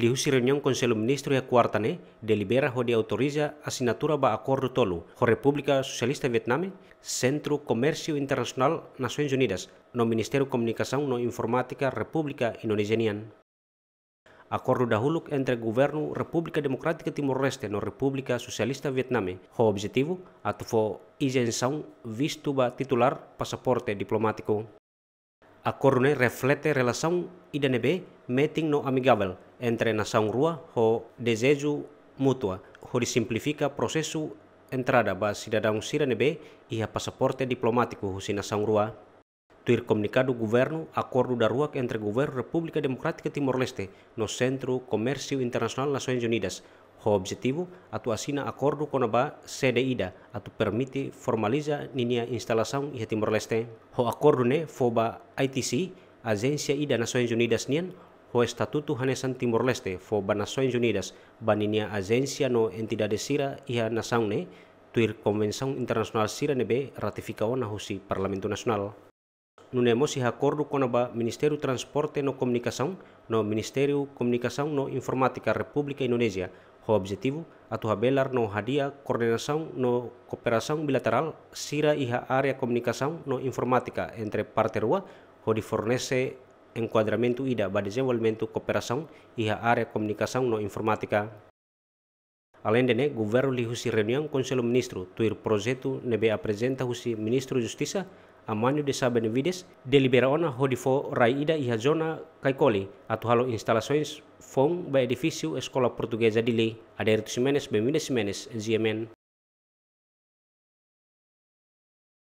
Liusi reunião Conselho Ministro e a né, delibera hodie autoriza asinatura ba do Acordo ho republika sosialista República Socialista de Centro Comercio Internacional Nações Unidas, no ministeru de no Informática Republika Indonesiana. Acordo dahuluk entre o Governo República Democrática Timor-Leste no República Socialista Vietnam, ho o objetivo atufo isenção visto ba titular pasaporte diplomatiko. Acordo né, reflete relação IDNB meeting no amigável entre nação rua ho desejo ho de simplifica processo entrada ba cidadão siranebe e a passaporte diplomático ho si nação rua. Tuir comunicado governo acordo da rua entre governo República Democrática Timor-Leste no Centro Comércio Internacional Nações Unidas, ho objetivo atu assina acordo ba a CDIDA atu permite formaliza ninia instalação e Timor-Leste. ho acordo ne foba ITC, Agência Ida Nações Unidas nian o Estatuto Hanesan Timor-Leste fo ba Nações Unidas baninia agência no entidade sira iha nação ne tuir Convenção internasional sira nebe ratifika na husi Parlamento nasional. Nunemos iha acordo com ba Ministeru Transporte no Comunicação no ministeru Comunicação no informatika Republika Indonesia, o objetivo atu habelar no hadia coordenação no cooperação bilateral sira iha area comunicação no informatika entre parte rua o enquadramento ida pada desenvolvimento, cooperação e a área comunicação no informática. Além de ne, governo li husi reunião Conselho Ministro, tuir projeto nebe apresenta husi Ministro Justiça, Amânio de Sá Benevides, delibera ona hodifo raida e a zona Caicoli, atuhalo instalações FOM ba edifício Escola Portuguesa de Lei, Aderto Simenes Bevides Simenes, GMN.